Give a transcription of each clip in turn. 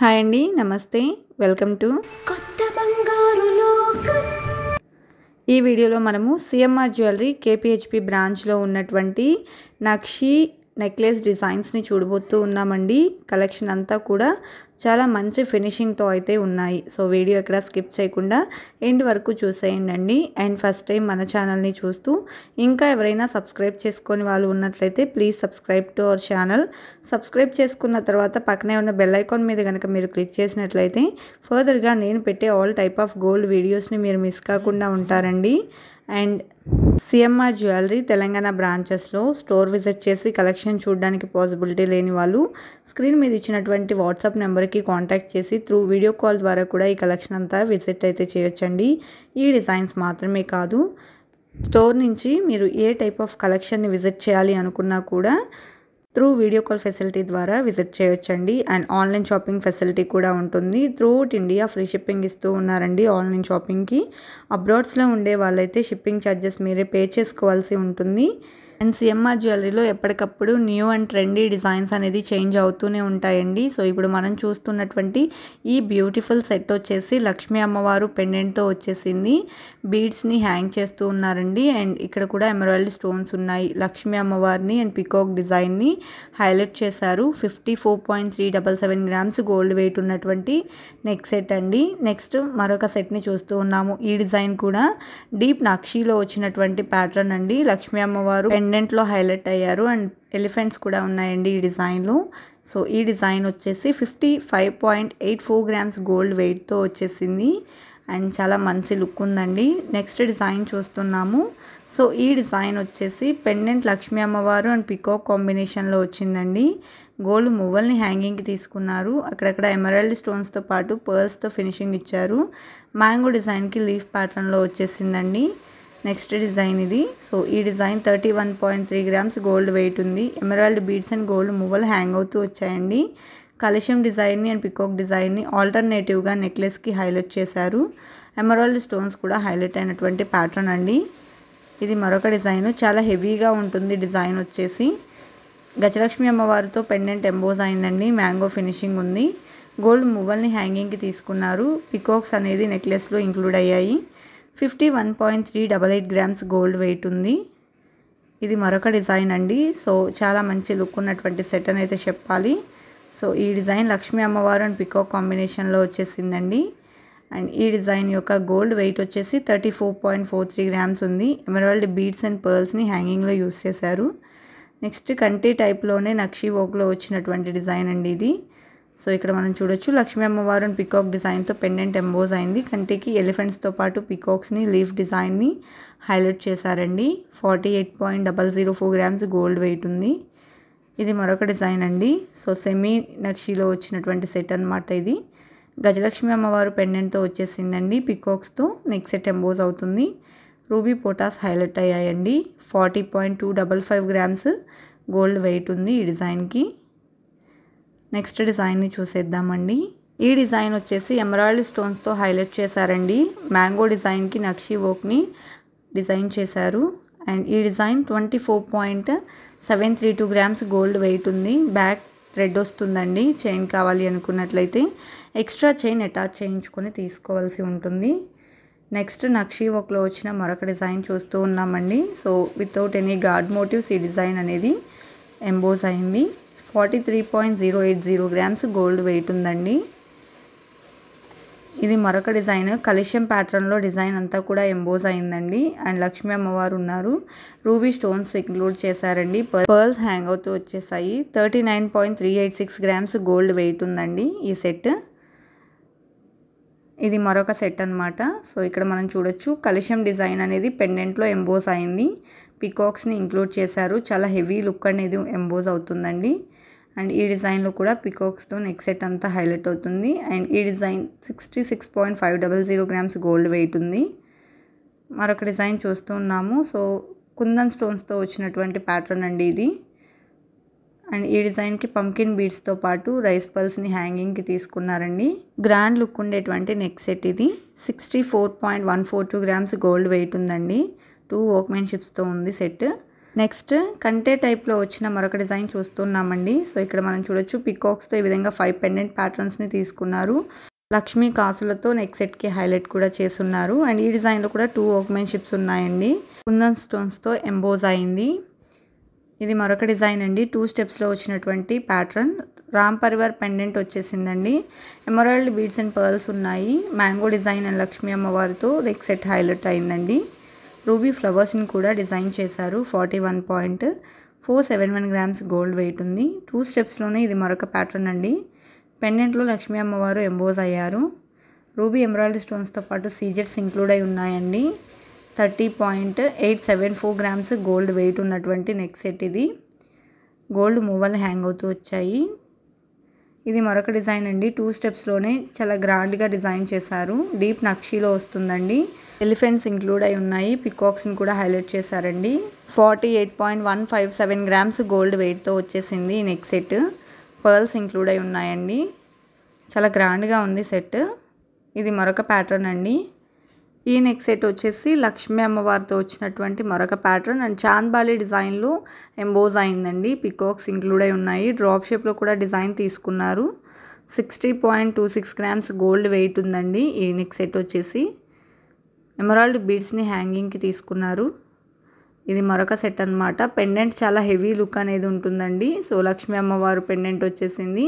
hi అండి నమస్తే welcome to కొత్త బంగారు లోకం ఈ వీడియోలో మనము సిఎంఆర్ జ్యువెలరీ కేపీహెచ్పి బ్రాంచ్లో ఉన్నటువంటి నక్షి నెక్లెస్ డిజైన్స్ని చూడబోతూ ఉన్నామండి కలెక్షన్ అంతా కూడా చాలా మంచి ఫినిషింగ్తో అయితే ఉన్నాయి సో వీడియో ఎక్కడ స్కిప్ చేయకుండా ఎండ్ వరకు చూసేయండి అండ్ ఫస్ట్ టైం మన ఛానల్ని చూస్తూ ఇంకా ఎవరైనా సబ్స్క్రైబ్ చేసుకొని వాళ్ళు ఉన్నట్లయితే please subscribe to our channel subscribe చేసుకున్న తర్వాత పక్కనే ఉన్న బెల్ ఐకాన్ మీద కనుక మీరు క్లిక్ చేసినట్లయితే ఫర్దర్గా నేను పెట్టే ఆల్ టైప్ ఆఫ్ గోల్డ్ వీడియోస్ని మీరు మిస్ కాకుండా ఉంటారండి అండ్ సిఎంఆర్ జ్యువెలరీ తెలంగాణ బ్రాంచెస్లో స్టోర్ విజిట్ చేసి కలెక్షన్ చూడడానికి పాసిబిలిటీ లేని వాళ్ళు స్క్రీన్ మీద ఇచ్చినటువంటి వాట్సాప్ నెంబర్కి కాంటాక్ట్ చేసి త్రూ వీడియో కాల్ ద్వారా కూడా ఈ కలెక్షన్ అంతా విజిట్ అయితే చేయొచ్చండి ఈ డిజైన్స్ మాత్రమే కాదు స్టోర్ నుంచి మీరు ఏ టైప్ ఆఫ్ కలెక్షన్ని విజిట్ చేయాలి అనుకున్నా కూడా త్రూ వీడియో కాల్ ఫెసిలిటీ ద్వారా విజిట్ చేయొచ్చండి అండ్ ఆన్లైన్ షాపింగ్ ఫెసిలిటీ కూడా ఉంటుంది త్రూఅవుట్ ఇండియా ఫ్రీ షిప్పింగ్ ఇస్తూ ఉన్నారండి ఆన్లైన్ షాపింగ్కి అబ్రాడ్స్లో ఉండే వాళ్ళైతే షిప్పింగ్ ఛార్జెస్ మీరే పే చేసుకోవాల్సి ఉంటుంది అండ్ సిఎంఆర్ జ్యువెలరీలో ఎప్పటికప్పుడు న్యూ అండ్ ట్రెండీ డిజైన్స్ అనేది చేంజ్ అవుతూనే ఉంటాయండి సో ఇప్పుడు మనం చూస్తున్నటువంటి ఈ బ్యూటిఫుల్ సెట్ వచ్చేసి లక్ష్మీ అమ్మవారు పెండెంట్తో వచ్చేసింది బీడ్స్ని హ్యాంగ్ చేస్తూ ఉన్నారండి అండ్ ఇక్కడ కూడా ఎమరాయిల్డ్ స్టోన్స్ ఉన్నాయి లక్ష్మీ అమ్మవారిని అండ్ పికాక్ డిజైన్ని హైలైట్ చేశారు fifty four point three double seven grams gold weight ఉన్నటువంటి నెక్ సెట్ అండి నెక్స్ట్ మరొక సెట్ని చూస్తూ ఉన్నాము ఈ డిజైన్ కూడా డీప్ నక్షీలో వచ్చినటువంటి ప్యాటర్న్ అండి లక్ష్మీ అమ్మవారు అండ్ పెండెంట్లో హైలైట్ అయ్యారు అండ్ ఎలిఫెంట్స్ కూడా ఉన్నాయండి ఈ డిజైన్లో సో ఈ డిజైన్ వచ్చేసి fifty five point eight four grams gold వెయిట్తో వచ్చేసింది అండ్ చాలా మంచి లుక్ ఉందండి నెక్స్ట్ డిజైన్ చూస్తున్నాము సో ఈ డిజైన్ వచ్చేసి పెండెంట్ లక్ష్మీ అమ్మవారు అండ్ పికాక్ కాంబినేషన్లో వచ్చిందండి గోల్డ్ మువ్వల్ని హ్యాంగింగ్కి తీసుకున్నారు అక్కడక్కడ ఎమరల్డ్ స్టోన్స్తో పాటు పర్ల్స్తో ఫినిషింగ్ ఇచ్చారు మ్యాంగో డిజైన్కి లీఫ్ ప్యాటర్న్లో వచ్చేసిందండి నెక్స్ట్ డిజైన్ ఇది సో ఈ design thirty one point three grams gold weight ఉంది ఎమరాల్డ్ బీడ్స్ అండ్ గోల్డ్ మువ్వలు హ్యాంగ్ అవుతూ వచ్చాయండి కలశం డిజైన్ని అండ్ పికాక్ డిజైన్ని ఆల్టర్నేటివ్గా నెక్లెస్కి హైలైట్ చేశారు ఎమరాల్డ్ స్టోన్స్ కూడా హైలైట్ అయినటువంటి ప్యాటర్న్ అండి ఇది మరొక డిజైన్ చాలా హెవీగా ఉంటుంది డిజైన్ వచ్చేసి గజలక్ష్మి అమ్మవారితో పెండెంట్ ఎంబోజ్ అయిందండి మ్యాంగో ఫినిషింగ్ ఉంది గోల్డ్ మువ్వల్ని హ్యాంగింగ్కి తీసుకున్నారు పికాక్స్ అనేది నెక్లెస్లో ఇంక్లూడ్ అయ్యాయి fifty one point three double eight grams gold weight ఉంది ఇది మరొక డిజైన్ అండి సో చాలా మంచి లుక్ ఉన్నటువంటి సెట్ అని అయితే చెప్పాలి సో ఈ డిజైన్ లక్ష్మీ అమ్మవారు అండ్ పికో కాంబినేషన్లో వచ్చేసిందండి అండ్ ఈ డిజైన్ యొక్క గోల్డ్ వెయిట్ వచ్చేసి thirty four point four three grams ఉంది ఎమరాల్డ్ బీడ్స్ అండ్ పర్ల్స్ని హ్యాంగింగ్లో యూస్ చేశారు నెక్స్ట్ కంటి టైప్లోనే నక్షి వోక్లో వచ్చినటువంటి డిజైన్ అండి ఇది సో ఇక్కడ మనం చూడొచ్చు లక్ష్మీ అమ్మవారిని పికాక్ డిజైన్తో పెండెంట్ ఎంబోజ్ అయింది కంటికి ఎలిఫెంట్స్తో పాటు పికాక్స్ని లీఫ్ డిజైన్ని హైలైట్ చేశారండి forty eight point double zero four grams gold weight ఉంది ఇది మరొక డిజైన్ అండి సో సెమీ నక్షిలో వచ్చినటువంటి సెట్ అనమాట ఇది గజలక్ష్మి అమ్మవారు పెండెంట్తో వచ్చేసిందండి పికాక్స్తో నెక్స్ట్ సెట్ ఎంబోజ్ అవుతుంది రూబీ పోటాస్ హైలైట్ అయ్యాయండి forty point two double five grams gold weight ఉంది ఈ డిజైన్కి నెక్స్ట్ డిజైన్ని చూసేద్దామండి ఈ డిజైన్ వచ్చేసి ఎమరాల్డ్ స్టోన్స్తో హైలైట్ చేశారండి మ్యాంగో డిజైన్కి నక్షి వర్క్ని డిజైన్ చేశారు అండ్ ఈ design twenty four point seven three two grams gold weight ఉంది బ్యాక్ థ్రెడ్ వస్తుందండి చైన్ కావాలి అనుకున్నట్లయితే ఎక్స్ట్రా చైన్ అటాచ్ చేయించుకొని తీసుకోవాల్సి ఉంటుంది నెక్స్ట్ నక్షీ వర్క్లో వచ్చిన మరొక డిజైన్ చూస్తూ ఉన్నామండి so without any god motifs ఈ డిజైన్ అనేది ఎంబోజ్ అయింది forty three point zero eight zero grams gold weight ఉందండి ఇది మరొక డిజైన్ కలిష్యం ప్యాటర్న్లో డిజైన్ అంతా కూడా ఎంబోజ్ అయిందండి అండ్ లక్ష్మీ అమ్మవారు ఉన్నారు రూబీ స్టోన్స్ ఇంక్లూడ్ చేశారండి పర్ల్స్ హ్యాంగ్ అవుతూ వచ్చేసాయి thirty nine point three eight six grams gold weight ఉందండి ఈ సెట్ ఇది మరొక సెట్ అనమాట సో ఇక్కడ మనం చూడొచ్చు కలిషం డిజైన్ అనేది పెండెంట్లో ఎంబోజ్ అయింది పికాక్స్ని ఇంక్లూడ్ చేశారు చాలా హెవీ లుక్ అనేది ఎంబోజ్ అవుతుందండి అండ్ ఈ డిజైన్లో కూడా పికాక్స్తో నెక్ సెట్ అంతా హైలైట్ అవుతుంది అండ్ ఈ design sixty six point five double zero grams gold weight ఉంది మరొక డిజైన్ చూస్తూ ఉన్నాము సో కుందన్ స్టోన్స్తో వచ్చినటువంటి ప్యాటర్న్ అండి ఇది అండ్ ఈ డిజైన్కి పంకిన్ బీడ్స్తో పాటు రైస్ పల్స్ని హ్యాంగింగ్కి తీసుకున్నారండి గ్రాండ్ లుక్ ఉండేటువంటి నెక్ సెట్ ఇది sixty four point one four two grams gold weight ఉందండి టూ వర్క్మెన్షిప్స్తో ఉంది సెట్ నెక్స్ట్ కంటే టైప్లో వచ్చిన మరొక డిజైన్ చూస్తున్నామండి సో ఇక్కడ మనం చూడొచ్చు పికాక్స్తో ఈ విధంగా ఫైవ్ పెండెంట్ ప్యాటర్న్స్ని తీసుకున్నారు లక్ష్మీ కాసులతో నెక్ సెట్కి హైలైట్ కూడా ఉన్నారు అండ్ ఈ డిజైన్లో కూడా టూ షిప్స్ ఉన్నాయండి కుందన్ స్టోన్స్తో ఎంబోజ్ అయింది ఇది మరొక డిజైన్ అండి టూ స్టెప్స్లో వచ్చినటువంటి ప్యాటర్న్ రామ్ పరివార్ పెండెంట్ వచ్చేసిందండి ఎమరాల్డ్ బీడ్స్ అండ్ పర్ల్స్ ఉన్నాయి మ్యాంగో డిజైన్ అండ్ లక్ష్మీ అమ్మవారితో నెక్ సెట్ హైలైట్ అయిందండి రూబీ ఫ్లవర్స్ని కూడా డిజైన్ చేశారు forty one point four seven one grams gold weight ఉంది టూ స్టెప్స్లోనే ఇది మరొక ప్యాటర్న్ అండి పెండెంట్లో లక్ష్మీ అమ్మవారు ఎంబోజ్ అయ్యారు రూబీ ఎంబ్రాయిడరీ స్టోన్స్తో పాటు సీజెట్స్ ఇంక్లూడ్ అయి ఉన్నాయండి thirty point eight seven four grams gold weight ఉన్నటువంటి నెక్ సెట్ ఇది గోల్డ్ మూవల్ హ్యాంగ్ అవుతూ వచ్చాయి ఇది మరొక డిజైన్ అండి టూ స్టెప్స్లోనే చాలా గ్రాండ్గా డిజైన్ చేశారు డీప్ నక్షీలో వస్తుందండి ఎలిఫెంట్స్ ఇంక్లూడ్ అయి ఉన్నాయి పికాక్స్ని కూడా హైలైట్ చేశారండి forty eight point one five seven grams gold వెయిట్తో వచ్చేసింది ఈ నెక్ సెట్ పర్ల్స్ ఇంక్లూడ్ అయి ఉన్నాయండి చాలా గ్రాండ్గా ఉంది సెట్ ఇది మరొక ప్యాటర్న్ అండి ఈ నెక్ సెట్ వచ్చేసి లక్ష్మీ అమ్మవారితో వచ్చినటువంటి మరొక ప్యాటర్న్ అండ్ చాందబాలి డిజైన్లో ఎంబోజ్ అయిందండి పికాక్స్ ఇంక్లూడ్ అయి ఉన్నాయి డ్రాప్ షేప్లో కూడా డిజైన్ తీసుకున్నారు sixty point two six grams gold weight ఉందండి ఈ నెక్ సెట్ వచ్చేసి ఎమరాల్డ్ బీడ్స్ని హ్యాంగింగ్కి తీసుకున్నారు ఇది మరొక సెట్ అనమాట పెండెంట్ చాలా హెవీ లుక్ అనేది ఉంటుందండి సో లక్ష్మీ అమ్మవారు పెండెంట్ వచ్చేసింది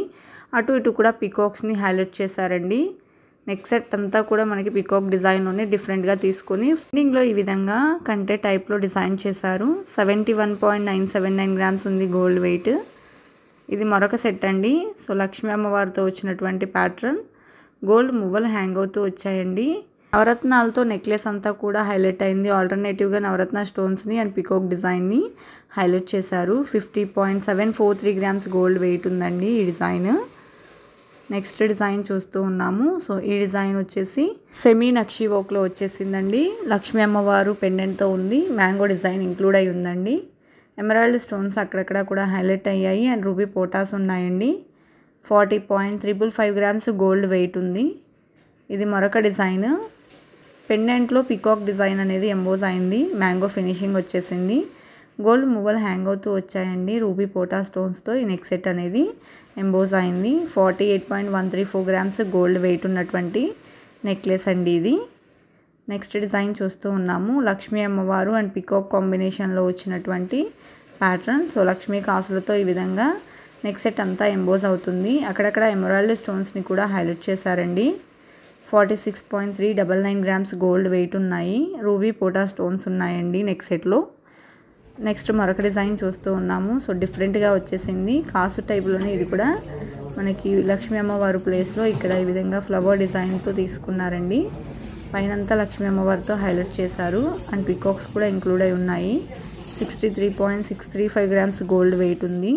అటు ఇటు కూడా పికాక్స్ని హైలైట్ చేశారండి నెక్ సెట్ అంతా కూడా మనకి పికాక్ డిజైన్లోనే డిఫరెంట్గా తీసుకొని ఫిట్టింగ్లో ఈ విధంగా కంటే టైప్లో డిజైన్ చేశారు seventy one point nine seven nine grams ఉంది గోల్డ్ వెయిట్ ఇది మరొక సెట్ అండి సో లక్ష్మీ అమ్మవారితో వచ్చినటువంటి ప్యాటర్న్ గోల్డ్ మువ్వలు హ్యాంగ్ అవుతూ వచ్చాయండి నవరత్నాలతో నెక్లెస్ అంతా కూడా హైలైట్ అయింది ఆల్టర్నేటివ్గా నవరత్న స్టోన్స్ని అండ్ పికోక్ డిజైన్ని హైలైట్ చేశారు fifty point seven four three grams gold weight ఉందండి ఈ డిజైన్ నెక్స్ట్ డిజైన్ చూస్తూ ఉన్నాము సో ఈ డిజైన్ వచ్చేసి సెమీ నక్షి వర్క్లో వచ్చేసిందండి లక్ష్మీ అమ్మవారు పెండెంట్తో ఉంది మ్యాంగో డిజైన్ ఇంక్లూడ్ అయి ఉందండి ఎమరాల్డ్ స్టోన్స్ అక్కడక్కడ కూడా హైలైట్ అయ్యాయి అండ్ రూబీ పోటాస్ ఉన్నాయండి ఫార్టీ పాయింట్ త్రిబుల్ ఫైవ్ గ్రామ్స్ గోల్డ్ వెయిట్ ఉంది ఇది మరొక డిజైన్ పెండెంట్లో పికాక్ డిజైన్ అనేది ఎంబోజ్ అయింది మ్యాంగో ఫినిషింగ్ వచ్చేసింది గోల్డ్ మొబైల్ హ్యాంగ్ అవుతూ వచ్చాయండి రూబీ పోటా స్టోన్స్తో ఈ నెక్ సెట్ అనేది ఎంబోజ్ అయింది forty eight point one three four grams gold weight ఉన్నటువంటి నెక్లెస్ అండి ఇది నెక్స్ట్ డిజైన్ చూస్తూ ఉన్నాము లక్ష్మీ అమ్మవారు అండ్ పికాక్ కాంబినేషన్లో వచ్చినటువంటి ప్యాటర్న్ సో లక్ష్మీ కాసులతో ఈ విధంగా నెక్ సెట్ అంతా ఎంబోజ్ అవుతుంది అక్కడక్కడ ఎమరాల్డ్ స్టోన్స్ని కూడా హైలైట్ చేశారండి forty six point three double nine grams gold weight ఉన్నాయి రూబీ పోటా స్టోన్స్ ఉన్నాయండి నెక్ సెట్లో నెక్స్ట్ మరొక డిజైన్ చూస్తూ ఉన్నాము సో డిఫరెంట్గా వచ్చేసింది కాసు టైప్లోనే ఇది కూడా మనకి లక్ష్మీ అమ్మవారు ప్లేస్లో ఇక్కడ ఈ విధంగా ఫ్లవర్ డిజైన్తో తీసుకున్నారండి పైనంతా లక్ష్మీ అమ్మవారితో హైలైట్ చేశారు అండ్ పికాక్స్ కూడా ఇంక్లూడ్ అయి ఉన్నాయి sixty three point six three five grams gold weight ఉంది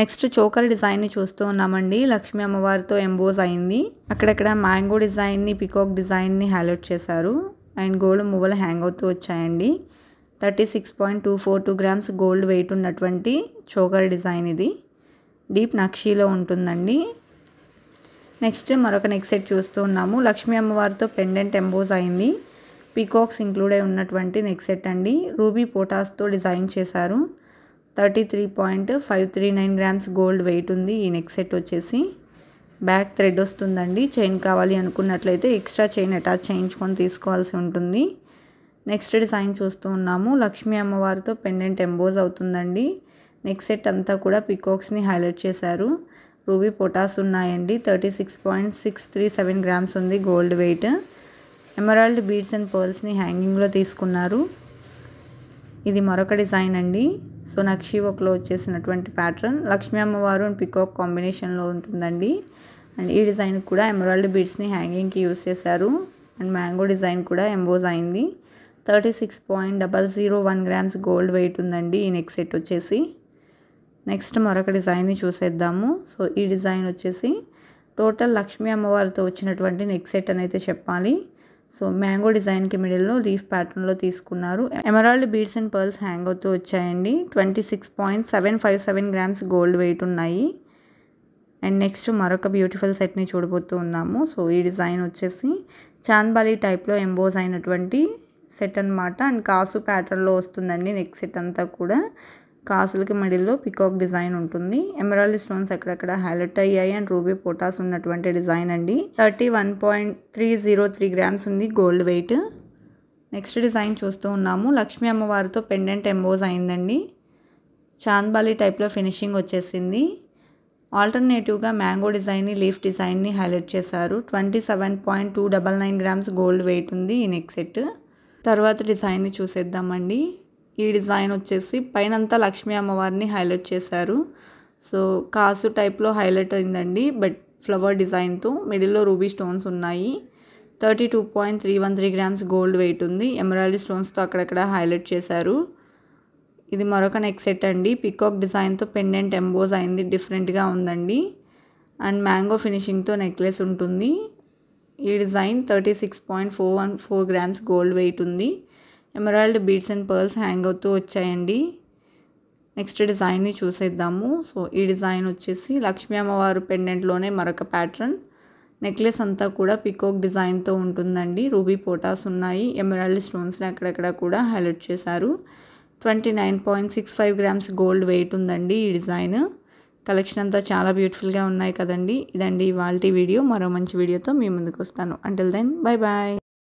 నెక్స్ట్ చోకర్ డిజైన్ని చూస్తూ ఉన్నామండి లక్ష్మీ అమ్మవారితో ఎంబోజ్ అయింది అక్కడక్కడ మ్యాంగో డిజైన్ని పికాక్ డిజైన్ని హైలైట్ చేశారు అండ్ గోల్డ్ మువ్వలు హ్యాంగ్ అవుతూ వచ్చాయండి thirty six point two four two grams gold weight ఉన్నటువంటి చోకర్ డిజైన్ ఇది డీప్ నక్షీలో ఉంటుందండి నెక్స్ట్ మరొక నెక్ సెట్ చూస్తూ ఉన్నాము లక్ష్మీ అమ్మవారితో పెండెంట్ ఎంబోజ్ అయింది పీకాక్స్ ఇంక్లూడ్ అయి ఉన్నటువంటి నెక్ సెట్ అండి రూబీ పోటాస్తో డిజైన్ చేశారు thirty three point five three nine grams gold weight ఉంది ఈ నెక్ సెట్ వచ్చేసి బ్యాక్ థ్రెడ్ వస్తుందండి చైన్ కావాలి అనుకున్నట్లయితే ఎక్స్ట్రా చైన్ అటాచ్ చేయించుకొని తీసుకోవాల్సి ఉంటుంది నెక్స్ట్ డిజైన్ చూస్తూ ఉన్నాము లక్ష్మీ అమ్మవారితో పెండెంట్ ఎంబోజ్ అవుతుందండి నెక్స్ట్ సెట్ అంతా కూడా పికాక్స్ని హైలైట్ చేశారు రూబీ పొటాస్ ఉన్నాయండి thirty six point six three seven grams ఉంది gold weight emerald beads and పర్ల్స్ని హ్యాంగింగ్లో తీసుకున్నారు ఇది మరొక డిజైన్ అండి సో నక్షి ఒకలో వచ్చేసినటువంటి ప్యాటర్న్ లక్ష్మీ అమ్మవారు అండ్ పికాక్ కాంబినేషన్లో ఉంటుందండి అండ్ ఈ డిజైన్ కూడా ఎమరాల్డ్ బీడ్స్ని హ్యాంగింగ్కి యూస్ చేశారు అండ్ మ్యాంగో డిజైన్ కూడా ఎంబోజ్ అయింది thirty six point double zero one grams gold weight ఉందండి ఈ నెక్ సెట్ వచ్చేసి నెక్స్ట్ మరొక డిజైన్ని చూసేద్దాము సో ఈ డిజైన్ వచ్చేసి టోటల్ లక్ష్మీ అమ్మవారితో వచ్చినటువంటి నెక్ సెట్ అని అయితే చెప్పాలి సో మ్యాంగో డిజైన్కి మిడిల్లో లీఫ్ ప్యాటర్న్లో తీసుకున్నారు emerald beads and pearls hang అవుతూ వచ్చాయండి twenty six point seven five seven grams gold weight ఉన్నాయి అండ్ నెక్స్ట్ మరొక బ్యూటిఫుల్ సెట్ని చూడబోతూ ఉన్నాము సో ఈ డిజైన్ వచ్చేసి చాంద్బాలి టైప్లో ఎంబోజ్ అయినటువంటి సెట్ అనమాట అండ్ కాసు ప్యాటర్న్లో వస్తుందండి నెక్ సెట్ అంతా కూడా కాసులకి మడిల్లో పికాక్ డిజైన్ ఉంటుంది ఎమరాల్డ్ స్టోన్స్ అక్కడక్కడ హైలైట్ అయ్యాయి అండ్ రూబీ పోటాస్ ఉన్నటువంటి డిజైన్ అండి thirty one point three zero three grams ఉంది గోల్డ్ వెయిట్ నెక్స్ట్ డిజైన్ చూస్తూ ఉన్నాము లక్ష్మీ అమ్మవారితో పెండెంట్ ఎంబోజ్ అయిందండి చాంద్బాలి టైప్లో ఫినిషింగ్ వచ్చేసింది ఆల్టర్నేటివ్గా మ్యాంగో డిజైన్ని లీఫ్ డిజైన్ని హైలైట్ చేశారు twenty seven point two double nine grams gold weight ఉంది ఈ నెక్ సెట్ తర్వాత డిజైన్ని చూసేద్దామండి ఈ డిజైన్ వచ్చేసి పైనంతా లక్ష్మీ అమ్మవారిని హైలైట్ చేశారు సో కాసు టైప్లో హైలైట్ అయిందండి బట్ ఫ్లవర్ డిజైన్తో మిడిల్లో రూబీ స్టోన్స్ ఉన్నాయి thirty two point three one three grams gold weight ఉంది ఎమరాయిడీ స్టోన్స్తో అక్కడక్కడ హైలైట్ చేశారు ఇది మరొక నెక్ సెట్ అండి పికాక్ డిజైన్తో పెండెంట్ ఎంబోజ్ అయింది డిఫరెంట్గా ఉందండి అండ్ మ్యాంగో ఫినిషింగ్తో నెక్లెస్ ఉంటుంది ఈ design thirty six point four one four grams gold weight ఉంది emerald beads and pearls hang అవుతూ వచ్చాయండి నెక్స్ట్ డిజైన్ని చూసేద్దాము సో ఈ డిజైన్ వచ్చేసి లక్ష్మీ అమ్మవారు పెండెంట్లోనే మరొక ప్యాటర్న్ నెక్లెస్ అంతా కూడా పికోక్ డిజైన్తో ఉంటుందండి రూబీ పోటాస్ ఉన్నాయి ఎమరాల్డ్ స్టోన్స్ని అక్కడక్కడ కూడా హైలైట్ చేశారు twenty nine point six five grams gold weight ఉందండి ఈ డిజైన్ కలెక్షన్ అంతా చాలా బ్యూటిఫుల్గా ఉన్నాయి కదండి ఇదండి వాళ్ళ వీడియో మరో మంచి వీడియోతో మీ ముందుకు వస్తాను అంటిల్ దెన్ బాయ్ బాయ్